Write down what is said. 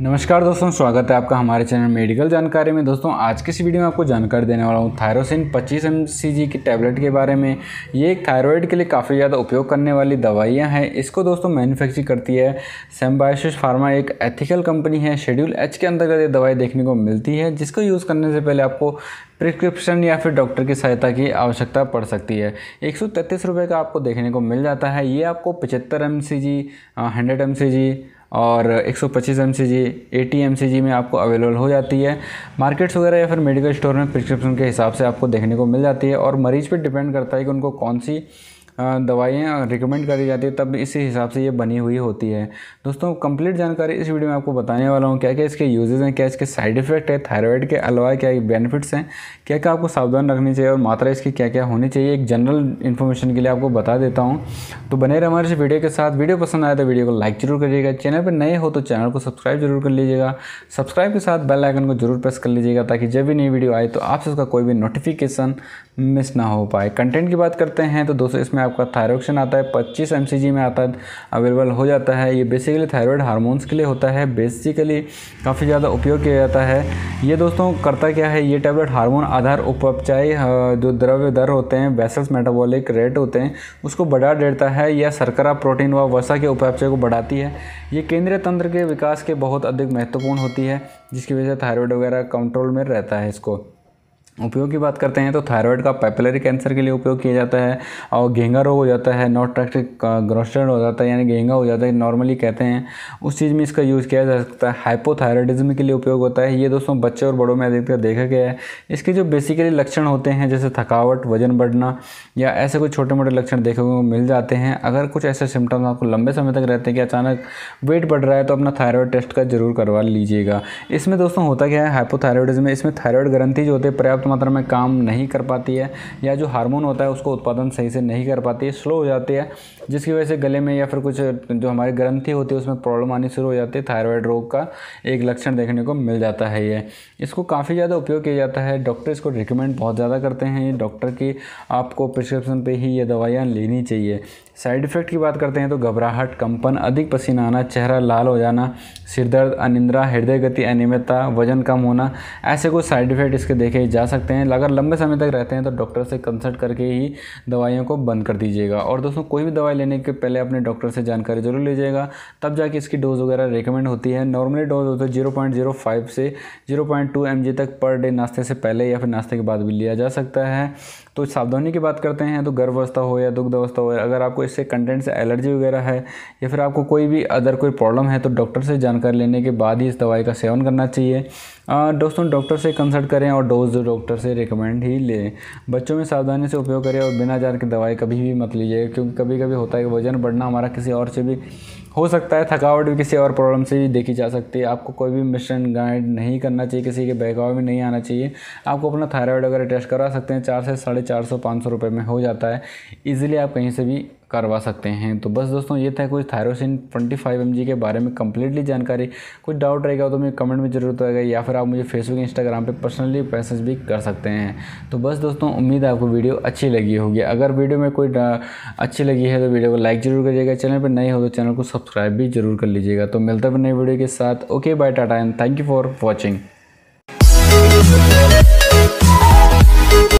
नमस्कार दोस्तों स्वागत है आपका हमारे चैनल मेडिकल जानकारी में दोस्तों आज के इस वीडियो में आपको जानकारी देने वाला हूँ थायरोसिन 25 एम की टैबलेट के बारे में ये एक थायरॉयड के लिए काफ़ी ज़्यादा उपयोग करने वाली दवाइयाँ हैं इसको दोस्तों मैन्युफैक्चर करती है सेम्बायोसिस फार्मा एक एथिकल कंपनी है शेड्यूल एच के अंतर्गत ये दवाई देखने को मिलती है जिसको यूज़ करने से पहले आपको प्रिस्क्रिप्शन या फिर डॉक्टर की सहायता की आवश्यकता पड़ सकती है एक सौ का आपको देखने को मिल जाता है ये आपको पचहत्तर M C G hundred M C G और 125 एम सी जी में आपको अवेलेबल हो जाती है मार्केट्स वगैरह या फिर मेडिकल स्टोर में प्रिस्क्रिप्शन के हिसाब से आपको देखने को मिल जाती है और मरीज़ पर डिपेंड करता है कि उनको कौन सी दवाइयाँ रिकमेंड करी जाती है तब इसी हिसाब से ये बनी हुई होती है दोस्तों कंप्लीट जानकारी इस वीडियो में आपको बताने वाला हूँ क्या क्या इसके यूजेज़ हैं क्या इसके साइड इफेक्ट है थायराइड के अलावा क्या बेनिफिट्स हैं क्या क्या आपको सावधान रखनी चाहिए और मात्रा इसकी क्या क्या होनी चाहिए एक जनरल इन्फॉर्मेशन के लिए आपको बता देता हूँ तो बने रहे हमारे वीडियो के साथ वीडियो पसंद आए तो वीडियो को लाइक जरूर करिएगा चैनल पर नए हो तो चैनल को सब्सक्राइब जरूर कर लीजिएगा सब्सक्राइब के साथ बेल आइकन को जरूर प्रेस कर लीजिएगा ताकि जब भी नई वीडियो आए तो आपसे उसका कोई भी नोटिफिकेशन मिस ना हो पाए कंटेंट की बात करते हैं तो दोस्तों इसमें आपका थायरोक्सिन आता है पच्चीस एम में आता है अवेलेबल हो जाता है ये बेसिकली थायरॉयड हारमोन्स के लिए होता है बेसिकली काफ़ी ज़्यादा उपयोग किया जाता है ये दोस्तों करता क्या है ये टैबलेट हार्मोन आधार उपचाई जो द्रव्य दर होते हैं वैसल्स मेटाबॉलिक रेट होते हैं उसको बढ़ा देता है या सरकरा प्रोटीन व वसा के उपचाय को बढ़ाती है ये केंद्रीय तंत्र के विकास के बहुत अधिक महत्वपूर्ण होती है जिसकी वजह से थायरॉयड वगैरह कंट्रोल में रहता है इसको उपयोग की बात करते हैं तो थायराइड का पैपिलरी कैंसर के लिए उपयोग किया जाता है और गेंगा रोग हो जाता है नॉट ट्रैक्टिक ग्रोस्टर्ड हो जाता है यानी गेंगा हो जाता है नॉर्मली कहते हैं उस चीज़ में इसका यूज़ किया जा सकता है हाइपोथायरॉयडिज्म के लिए उपयोग होता है ये दोस्तों बच्चे और बड़ों में अधिकतर देखा गया है इसके जो बेसिकली लक्षण होते हैं जैसे थकावट वजन बढ़ना या ऐसे कुछ छोटे मोटे लक्षण देखने को मिल जाते हैं अगर कुछ ऐसे सिम्टम्स आपको लंबे समय तक रहते हैं कि अचानक वेट बढ़ रहा है तो अपना थायराइड टेस्ट का जरूर करवा लीजिएगा इसमें दोस्तों होता क्या है हाइपोथायरॉयडिज्म इसमें थायराइड ग्रंथि जो होते हैं पर्याप्त मात्रा में काम नहीं कर पाती है या जो हार्मोन होता है उसको उत्पादन सही से नहीं कर पाती है स्लो हो जाती है जिसकी वजह से गले में या फिर कुछ जो हमारी ग्रंथी होती है उसमें प्रॉब्लम आनी शुरू हो जाती है थायराइड रोग का एक लक्षण देखने को मिल जाता है ये इसको काफ़ी ज़्यादा उपयोग किया जाता है डॉक्टर इसको रिकमेंड बहुत ज़्यादा करते हैं ये डॉक्टर की आपको प्रिस्क्रिप्शन पर ही ये दवाइयाँ लेनी चाहिए साइड इफ़ेक्ट की बात करते हैं तो घबराहट कंपन अधिक पसीना आना चेहरा लाल हो जाना सिरदर्द अनिंद्रा हृदय गति अनियमितता वजन कम होना ऐसे कुछ साइड इफ़ेक्ट इसके देखे जा सकते सकते हैं अगर लंबे समय तक रहते हैं तो डॉक्टर से कंसल्ट करके ही दवाइयों को बंद कर दीजिएगा और दोस्तों कोई भी दवाई लेने के पहले अपने डॉक्टर से जानकारी जरूर लीजिएगा तब जाके इसकी डोज़ वगैरह रिकमेंड होती है नॉर्मली डोज होते जीरो पॉइंट जीरो फाइव से zero point two M G तक पर डे नाश्ते से पहले या फिर नाश्ते के बाद भी लिया जा सकता है तो सावधानी की बात करते हैं तो गर्भावस्था हो या दुग्ध अवस्था हो अगर आपको इससे कंटेंट से एलर्जी वगैरह है या फिर आपको कोई भी अदर कोई प्रॉब्लम है तो डॉक्टर से जानकारी लेने के बाद ही इस दवाई का सेवन करना चाहिए दोस्तों डॉक्टर से कंसल्ट करें और डोज डॉक्टर से रिकमेंड ही लें बच्चों में सावधानी से उपयोग करें और बिना जान के दवाई कभी भी मत लीजिए क्योंकि कभी कभी होता है कि वजन बढ़ना हमारा किसी और से भी हो सकता है थकावट भी किसी और प्रॉब्लम से भी देखी जा सकती है आपको कोई भी मिशन गाइड नहीं करना चाहिए किसी के बहकाव में नहीं आना चाहिए आपको अपना थायराइड वगैरह टेस्ट करा सकते हैं चार से साढ़े चार सौ पाँच सौ रुपये में हो जाता है ईजिली आप कहीं से भी करवा सकते हैं तो बस दोस्तों ये था कुछ थायरोसिन 25 फाइव के बारे में कम्प्लीटली जानकारी कुछ डाउट रहेगा तो मुझे कमेंट में जरूरत आएगा या फिर आप मुझे फेसबुक इंस्टाग्राम पे पर्सनली मैसेज भी कर सकते हैं तो बस दोस्तों उम्मीद है आपको वीडियो अच्छी लगी होगी अगर वीडियो में कोई अच्छी लगी है तो वीडियो को लाइक जरूर करिएगा चैनल पर नहीं हो तो चैनल को सब्सक्राइब भी जरूर कर लीजिएगा तो मिलता है नई वीडियो के साथ okay bye tata and thank you for watching